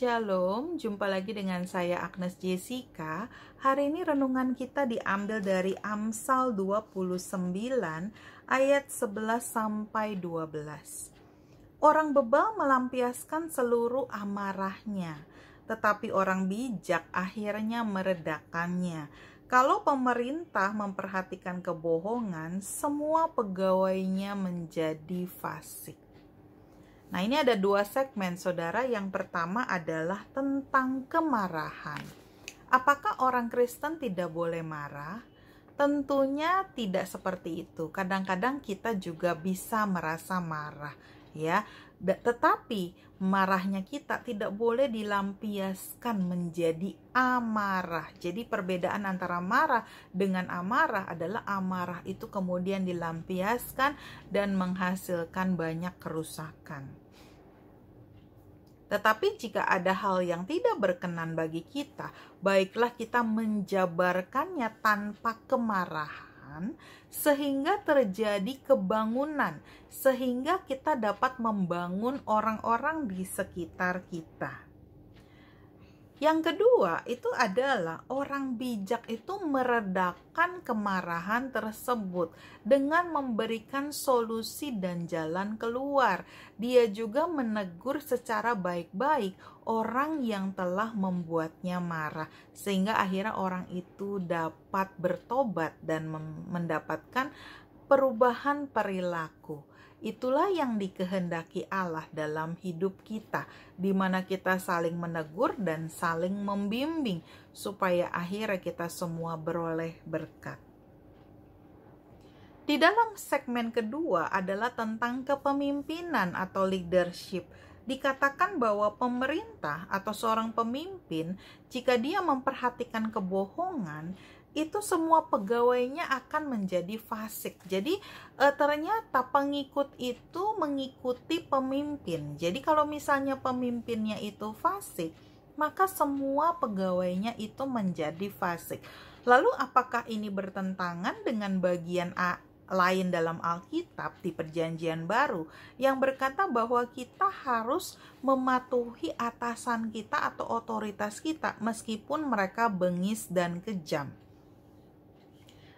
Shalom, jumpa lagi dengan saya Agnes Jessica. Hari ini renungan kita diambil dari Amsal 29 ayat 11 sampai 12. Orang bebal melampiaskan seluruh amarahnya, tetapi orang bijak akhirnya meredakannya. Kalau pemerintah memperhatikan kebohongan, semua pegawainya menjadi fasik. Nah, ini ada dua segmen, saudara. Yang pertama adalah tentang kemarahan. Apakah orang Kristen tidak boleh marah? Tentunya tidak seperti itu. Kadang-kadang kita juga bisa merasa marah ya. Tetapi marahnya kita tidak boleh dilampiaskan menjadi amarah. Jadi perbedaan antara marah dengan amarah adalah amarah itu kemudian dilampiaskan dan menghasilkan banyak kerusakan. Tetapi jika ada hal yang tidak berkenan bagi kita, baiklah kita menjabarkannya tanpa kemarahan kebangunan sehingga terjadi kebangunan, sehingga kita dapat membangun orang-orang di sekitar kita. Yang kedua itu adalah orang bijak itu meredakan kemarahan tersebut dengan memberikan solusi dan jalan keluar. Dia juga menegur secara baik-baik orang yang telah membuatnya marah sehingga akhirnya orang itu dapat bertobat dan mendapatkan perubahan perilaku. Itulah yang dikehendaki Allah dalam hidup kita, di mana kita saling menegur dan saling membimbing, supaya akhirnya kita semua beroleh berkat. Di dalam segmen kedua adalah tentang kepemimpinan atau leadership dikatakan bahwa pemerintah atau seorang pemimpin, jika dia memperhatikan kebohongan, itu semua pegawainya akan menjadi fasik. Jadi e, ternyata pengikut itu mengikuti pemimpin. Jadi kalau misalnya pemimpinnya itu fasik, maka semua pegawainya itu menjadi fasik. Lalu apakah ini bertentangan dengan bagian A lain dalam Alkitab di Perjanjian Baru yang berkata bahwa kita harus mematuhi atasan kita atau otoritas kita meskipun mereka bengis dan kejam.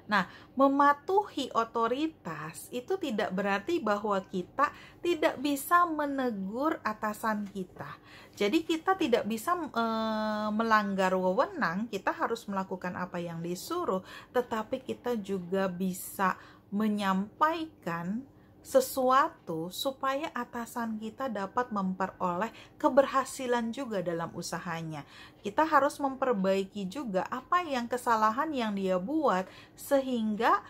Nah, mematuhi otoritas itu tidak berarti bahwa kita tidak bisa menegur atasan kita. Jadi kita tidak bisa e, melanggar wewenang, kita harus melakukan apa yang disuruh, tetapi kita juga bisa menyampaikan sesuatu supaya atasan kita dapat memperoleh keberhasilan juga dalam usahanya. Kita harus memperbaiki juga apa yang kesalahan yang dia buat sehingga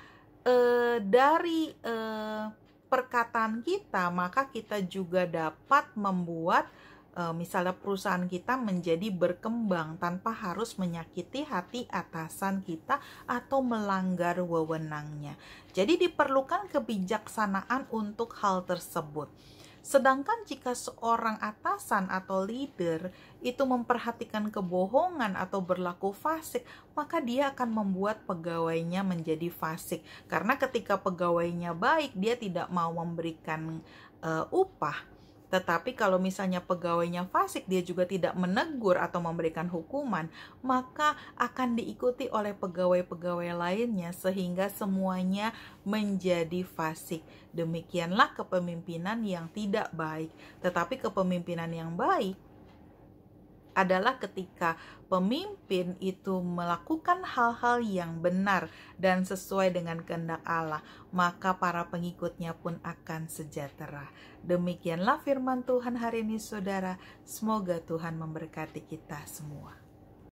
eh, dari eh, perkataan kita maka kita juga dapat membuat Eh, misalnya perusahaan kita menjadi berkembang tanpa harus menyakiti hati atasan kita atau melanggar wewenangnya. Jadi diperlukan kebijaksanaan untuk hal tersebut. Sedangkan jika seorang atasan atau leader itu memperhatikan kebohongan atau berlaku fasik, maka dia akan membuat pegawainya menjadi fasik. Karena ketika pegawainya baik, dia tidak mau memberikan uh, upah tetapi kalau misalnya pegawainya fasik, dia juga tidak menegur atau memberikan hukuman, maka akan diikuti oleh pegawai-pegawai lainnya sehingga semuanya menjadi fasik. Demikianlah kepemimpinan yang tidak baik. Tetapi kepemimpinan yang baik adalah ketika pemimpin itu melakukan hal-hal yang benar dan sesuai dengan kehendak Allah, maka para pengikutnya pun akan sejahtera. Demikianlah firman Tuhan hari ini, saudara. Semoga Tuhan memberkati kita semua.